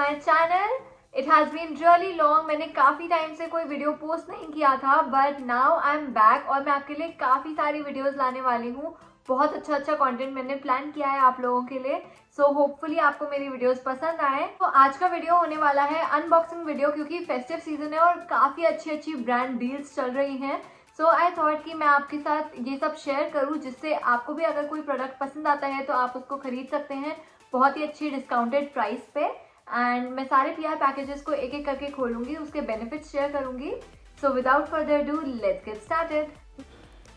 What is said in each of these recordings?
My channel it has been really long मैंने काफ़ी time से कोई वीडियो पोस्ट नहीं किया था but now I am back और मैं आपके लिए काफ़ी सारी वीडियोज लाने वाली हूँ बहुत अच्छा अच्छा कॉन्टेंट मैंने प्लान किया है आप लोगों के लिए सो so, होपफुली आपको मेरी वीडियोज पसंद आए तो आज का वीडियो होने वाला है अनबॉक्सिंग वीडियो क्योंकि फेस्टिव सीजन है और काफ़ी अच्छी अच्छी ब्रांड डील्स चल रही हैं सो आई थॉट कि मैं आपके साथ ये सब शेयर करूँ जिससे आपको भी अगर कोई प्रोडक्ट पसंद आता है तो आप उसको खरीद सकते हैं बहुत ही अच्छी डिस्काउंटेड प्राइस पे एंड मैं सारे पी पैकेजेस को एक एक करके खोलूंगी उसके बेनिफिट्स शेयर करूंगी so without further do let's get started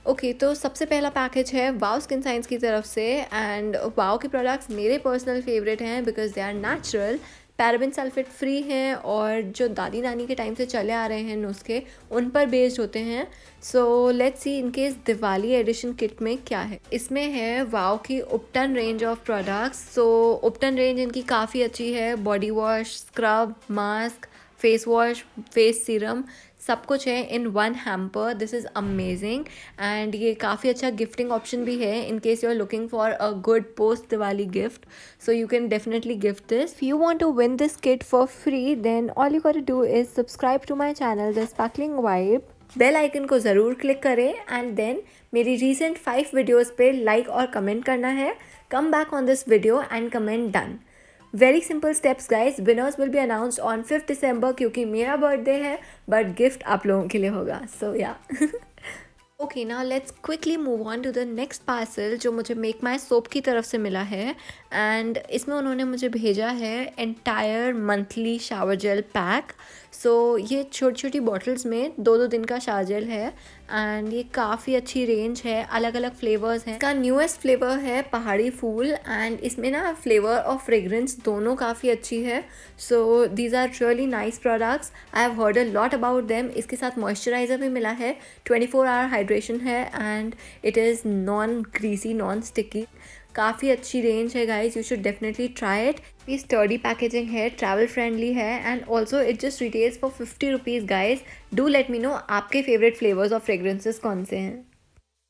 okay okay, तो सबसे पहला पैकेज है वाओ स्किन साइंस की तरफ से एंड वाओ के प्रोडक्ट्स मेरे पर्सनल फेवरेट हैं because they are natural paraben sulphate free हैं और जो दादी नानी के टाइम से चले आ रहे हैं नुस्खे उन पर बेस्ड होते हैं सो लेट्स सी इनके इस दिवाली एडिशन किट में क्या है इसमें है वाव की Ubtan range of products so Ubtan range इनकी काफ़ी अच्छी है body wash scrub mask face wash face serum सब कुछ है in one hamper this is amazing and ये काफ़ी अच्छा गिफ्टिंग ऑप्शन भी है in case you are looking for a good post Diwali gift so you can definitely gift this you want to win this kit for free then all you got do is subscribe to my channel the Sparkling Vibe bell icon को ज़रूर click करें and then मेरी recent five videos पे like और comment करना है come back on this video and comment done very simple steps guys winners will be announced on fifth December क्योंकि मेरा बर्थडे है बट गिफ्ट आप लोगों के लिए होगा सो या ओके ना let's quickly move on to the next parcel जो मुझे मेक माई सोप की तरफ से मिला है एंड इसमें उन्होंने मुझे भेजा है entire monthly shower gel pack so ये छोटी छोटी बॉटल्स में दो दो दिन का शावर जेल है एंड ये काफ़ी अच्छी रेंज है अलग अलग फ्लेवर्स हैं इसका न्यूएस्ट फ्लेवर है पहाड़ी फूल एंड इसमें ना फ्लेवर और फ्रेगरेंस दोनों काफ़ी अच्छी है so these are really nice products I have heard a lot about them इसके साथ मॉइस्चराइज़र भी मिला है twenty four hour hydrate vibration है and it is non greasy non sticky काफ़ी अच्छी रेंज है guys you should definitely try it ये स्टडी पैकेजिंग है ट्रैवल फ्रेंडली है and also it just retails for fifty rupees guys do let me know आपके favourite flavours और fragrances कौन से हैं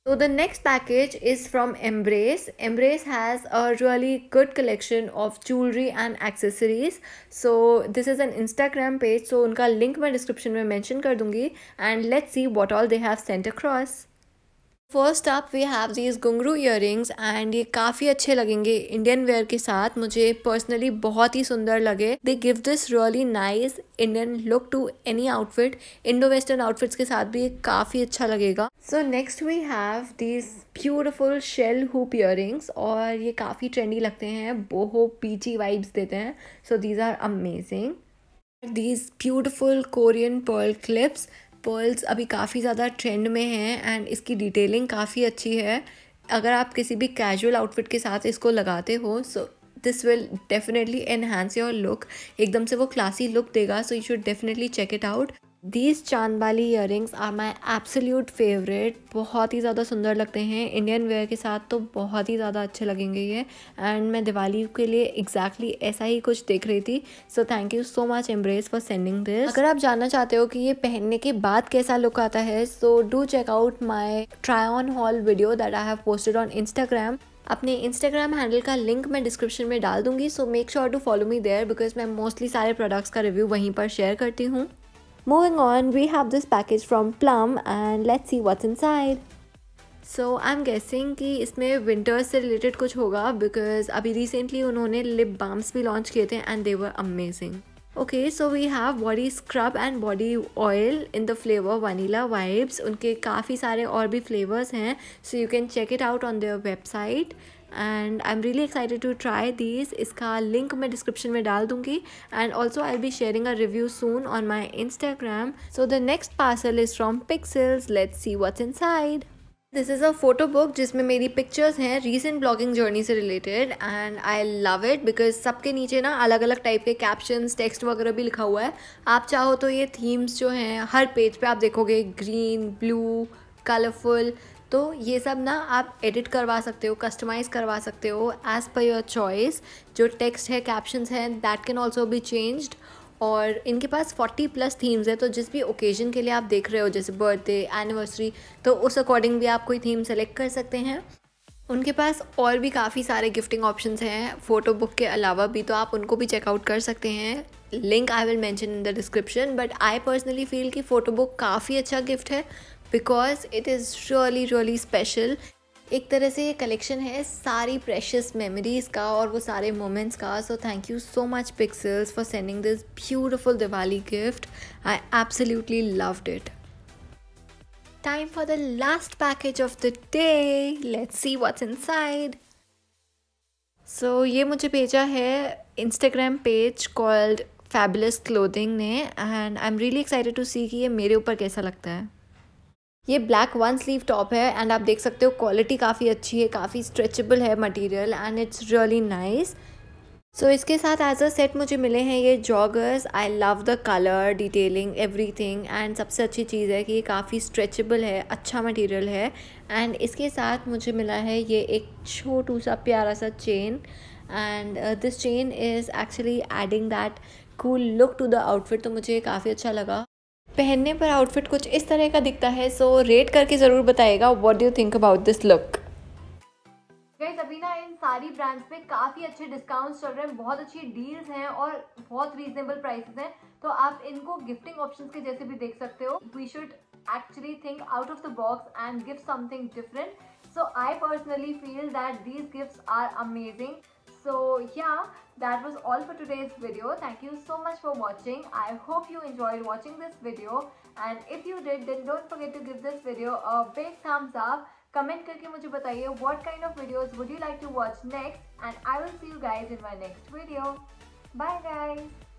So the next package is from Embrace. Embrace has a really good collection of jewelry and accessories. So this is an Instagram page. So उनका link मैं description में mention कर दूँगी. And let's see what all they have sent across. First आप we have these earrings and ये काफ़ी अच्छे लगेंगे इंडियन वेयर के साथ मुझे पर्सनली बहुत ही सुंदर लगे they give this really nice Indian look to any outfit indo western outfits के साथ भी ये काफ़ी अच्छा लगेगा so next we have these beautiful shell hoop rings और ये काफ़ी ट्रेंडी लगते हैं बोहो पीची वाइब्स देते हैं so these are amazing these beautiful Korean pearl clips pearls अभी काफ़ी ज़्यादा ट्रेंड में हैं एंड इसकी डिटेलिंग काफ़ी अच्छी है अगर आप किसी भी कैजुअल आउटफिट के साथ इसको लगाते हो so this will definitely enhance your look एकदम से वो क्लासी लुक देगा so you should definitely check it out these चांद वाली rings are my absolute favourite बहुत ही ज़्यादा सुंदर लगते हैं इंडियन वेयर के साथ तो बहुत ही ज़्यादा अच्छे लगेंगे ये एंड मैं दिवाली के लिए एग्जैक्टली exactly ऐसा ही कुछ देख रही थी so thank you so much Embrace for sending this अगर आप जानना चाहते हो कि ये पहनने के बाद कैसा लुक आता है so do check out my try on haul video that I have posted on Instagram अपने इंस्टाग्राम हैंडल का लिंक मैं डिस्क्रिप्शन में डाल दूंगी so make sure to follow me there because मैं मोस्टली सारे प्रोडक्ट्स का रिव्यू वहीं पर शेयर करती हूँ Moving on, we have this package from Plum and let's see what's inside. So I am guessing कि इसमें विंटर्स से रिलेटेड कुछ होगा बिकॉज अभी रिसेंटली उन्होंने लिप बाम्स भी लॉन्च किए थे and they were amazing okay so we have body scrub and body oil in the flavour vanilla vibes उनके काफ़ी सारे और भी फ्लेवर्स हैं so you can check it out on their website and I am really excited to try this इसका link मैं description में डाल दूंगी and also I be sharing a review soon on my Instagram so the next parcel is from pixels let's see what's inside this is a photo book जिसमें मेरी pictures हैं recent blogging journey से related and I love it because सबके नीचे ना अलग अलग type के कैप्शंस टेक्स्ट वगैरह भी लिखा हुआ है आप चाहो तो ये थीम्स जो हैं हर पेज पे आप देखोगे ग्रीन ब्लू कलरफुल तो ये सब ना आप एडिट करवा सकते हो कस्टमाइज़ करवा सकते हो एज़ पर योर चॉइस जो टेक्स्ट है कैप्शंस हैं that can also be changed और इनके पास 40 प्लस थीम्स है तो जिस भी ओकेज़न के लिए आप देख रहे हो जैसे बर्थडे एनिवर्सरी तो उस अकॉर्डिंग भी आप कोई थीम सेलेक्ट कर सकते हैं उनके पास और भी काफ़ी सारे गिफ्टिंग ऑप्शंस हैं फ़ोटो बुक के अलावा भी तो आप उनको भी चेकआउट कर सकते हैं link I will mention in the description but I personally feel कि फ़ोटो बुक काफ़ी अच्छा गिफ्ट है because it is really really special एक तरह से ये कलेक्शन है सारी प्रेशियस मेमोरीज़ का और वो सारे मोमेंट्स का so thank you so much Pixels for sending this beautiful Diwali gift I absolutely loved it time for the last package of the day. Let's see what's inside. So ये मुझे भेजा है Instagram page called Fabulous Clothing ने and I am really excited to see कि ये मेरे ऊपर कैसा लगता है ये ब्लैक वन स्लीव टॉप है एंड आप देख सकते हो क्वालिटी काफ़ी अच्छी है काफ़ी स्ट्रेचेबल है material and it's really nice so इसके साथ एज अ सेट मुझे मिले हैं ये joggers I love the colour detailing everything and सबसे अच्छी चीज़ है कि ये काफ़ी स्ट्रेचेबल है अच्छा मटेरियल है एंड इसके साथ मुझे मिला है ये एक छोटू सा प्यारा सा chain and this chain is actually adding that cool look to the outfit तो मुझे काफ़ी अच्छा लगा पहनने पर आउटफिट कुछ इस तरह का दिखता है सो रेट करके ज़रूर बताएगा what do think about this look guys अभी ना इन सारी ब्रांड्स पे काफ़ी अच्छे डिस्काउंट्स चल रहे हैं बहुत अच्छी डील्स हैं और बहुत रीजनेबल प्राइसेस हैं तो आप इनको गिफ्टिंग ऑप्शंस के जैसे भी देख सकते हो we should actually think out of the box and give something different so I personally feel that these gift are amazing so yeah that was all for today's video thank you so much for watching i hope you enjoyed watching this video and if you did then don't forget to give this video a big thumbs up comment karke mujhe bataiye what kind of videos would you like to watch next and i will see you guys in my next video bye guys